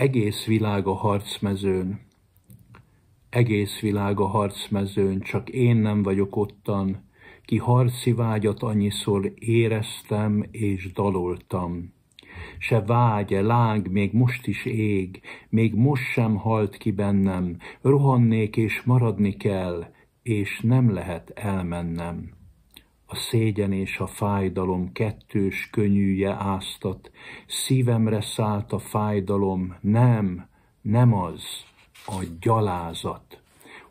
Egész világ a harcmezőn, egész világ a harcmezőn, csak én nem vagyok ottan, ki harci vágyat annyiszor éreztem és daloltam. Se vágye, láng még most is ég, még most sem halt ki bennem, rohannék és maradni kell, és nem lehet elmennem a szégyen és a fájdalom kettős könnyűje áztat, szívemre szállt a fájdalom, nem, nem az, a gyalázat.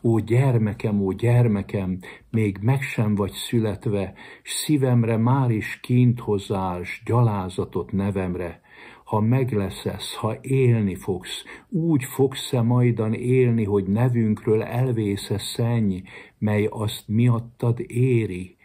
Ó gyermekem, ó gyermekem, még meg sem vagy születve, s szívemre már is kint hozzál, gyalázatot nevemre. Ha megleszesz, ha élni fogsz, úgy fogsz-e majdan élni, hogy nevünkről elvész-e szenny, mely azt miattad éri?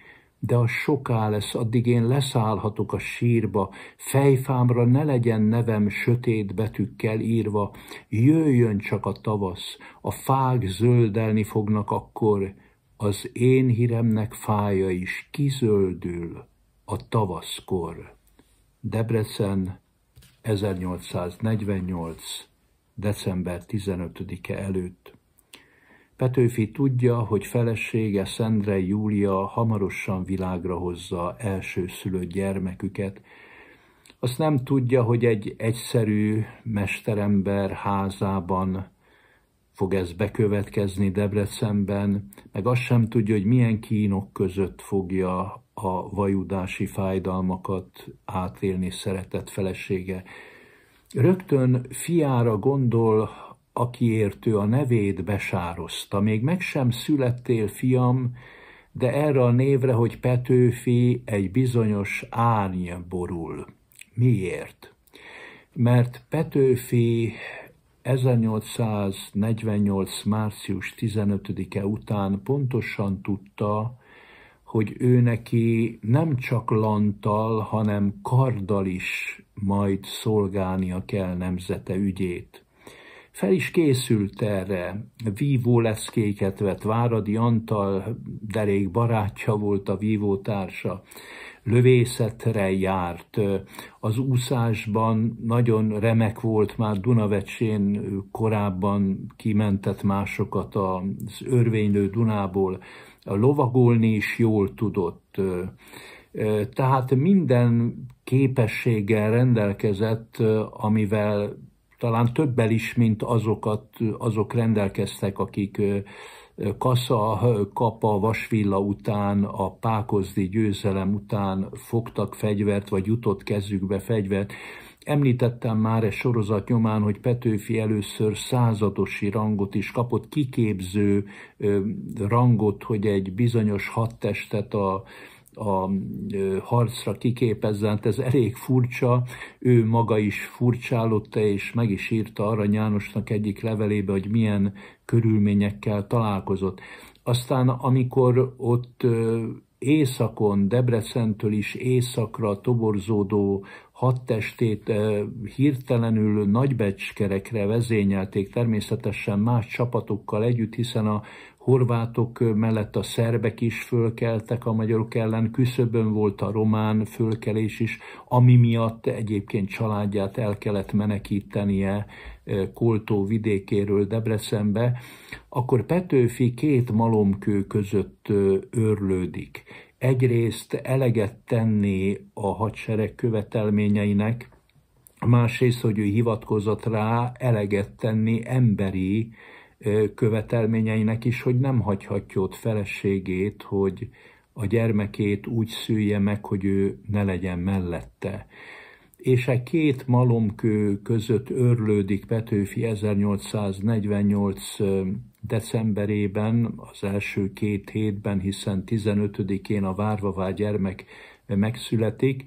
de a soká lesz, addig én leszállhatok a sírba, fejfámra ne legyen nevem sötét betűkkel írva, jöjjön csak a tavasz, a fák zöldelni fognak akkor, az én híremnek fája is kizöldül a tavaszkor. Debrecen, 1848. december 15-e előtt Petőfi tudja, hogy felesége Szendre Júlia hamarosan világra hozza első szülött gyermeküket, azt nem tudja, hogy egy egyszerű mesterember házában fog ez bekövetkezni Debrecenben, meg azt sem tudja, hogy milyen kínok között fogja a vajudási fájdalmakat átélni szeretett felesége. Rögtön fiára gondol, akiért ő a nevét besározta. Még meg sem születtél, fiam, de erre a névre, hogy Petőfi egy bizonyos árny borul. Miért? Mert Petőfi 1848. március 15-e után pontosan tudta, hogy ő neki nem csak lantal, hanem karddal is majd szolgálnia kell nemzete ügyét. Fel is készült erre, vívó leszkéket vett, Váradi Antal derék barátja volt a vívótársa, lövészetre járt, az úszásban nagyon remek volt, már Dunavecsén korábban kimentett másokat az örvénylő Dunából, a lovagolni is jól tudott, tehát minden képességgel rendelkezett, amivel talán többel is, mint azokat, azok rendelkeztek, akik Kasza, Kapa, Vasvilla után, a Pákozdi győzelem után fogtak fegyvert, vagy jutott kezükbe fegyvert. Említettem már egy sorozat nyomán, hogy Petőfi először századosi rangot is kapott, kiképző rangot, hogy egy bizonyos hadtestet a a harcra kiképezzen, ez elég furcsa, ő maga is furcsálotta, és meg is írta arra Jánosnak egyik levelébe, hogy milyen körülményekkel találkozott. Aztán, amikor ott északon, Debrecentől is északra toborzódó hadtestét hirtelenül nagybecskerekre vezényelték, természetesen más csapatokkal együtt, hiszen a horvátok mellett a szerbek is fölkeltek a magyarok ellen, küszöbön volt a román fölkelés is, ami miatt egyébként családját el kellett menekítenie Koltó vidékéről Debrecenbe, akkor Petőfi két malomkő között őrlődik, egyrészt eleget tenni a hadsereg követelményeinek, másrészt, hogy ő hivatkozott rá, eleget tenni emberi követelményeinek is, hogy nem hagyhatja ott feleségét, hogy a gyermekét úgy szülje meg, hogy ő ne legyen mellette. És a e két malomkő között örlődik Petőfi 1848 decemberében, az első két hétben, hiszen 15-én a várvavá gyermek megszületik,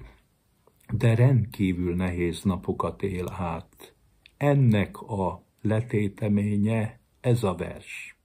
de rendkívül nehéz napokat él át. Ennek a letéteménye ez a vers.